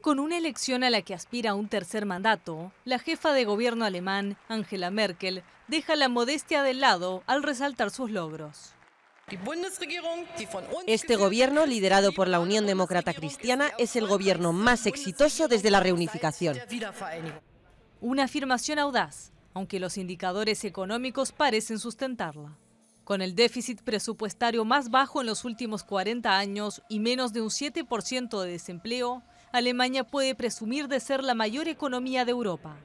Con una elección a la que aspira un tercer mandato, la jefa de gobierno alemán, Angela Merkel, deja la modestia de lado al resaltar sus logros. Este gobierno, liderado por la Unión Demócrata Cristiana, es el gobierno más exitoso desde la reunificación. Una afirmación audaz, aunque los indicadores económicos parecen sustentarla. Con el déficit presupuestario más bajo en los últimos 40 años y menos de un 7% de desempleo, Alemania puede presumir de ser la mayor economía de Europa.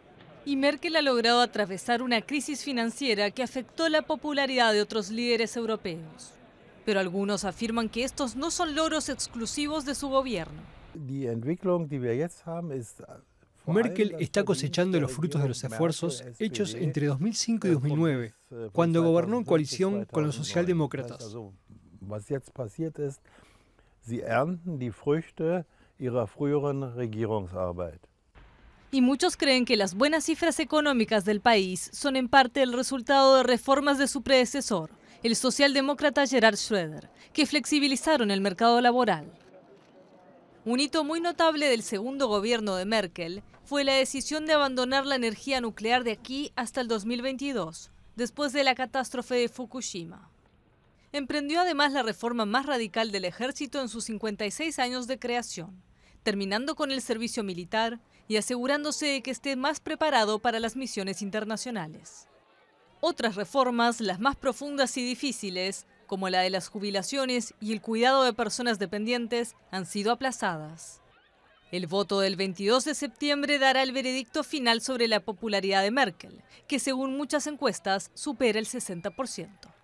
Y Merkel ha logrado atravesar una crisis financiera que afectó la popularidad de otros líderes europeos. Pero algunos afirman que estos no son logros exclusivos de su gobierno. Merkel está cosechando los frutos de los esfuerzos hechos entre 2005 y 2009, cuando gobernó en coalición con los socialdemócratas. Y muchos creen que las buenas cifras económicas del país son en parte el resultado de reformas de su predecesor, el socialdemócrata Gerhard Schröder, que flexibilizaron el mercado laboral. Un hito muy notable del segundo gobierno de Merkel fue la decisión de abandonar la energía nuclear de aquí hasta el 2022, después de la catástrofe de Fukushima. Emprendió además la reforma más radical del ejército en sus 56 años de creación, terminando con el servicio militar y asegurándose de que esté más preparado para las misiones internacionales. Otras reformas, las más profundas y difíciles, como la de las jubilaciones y el cuidado de personas dependientes, han sido aplazadas. El voto del 22 de septiembre dará el veredicto final sobre la popularidad de Merkel, que según muchas encuestas supera el 60%.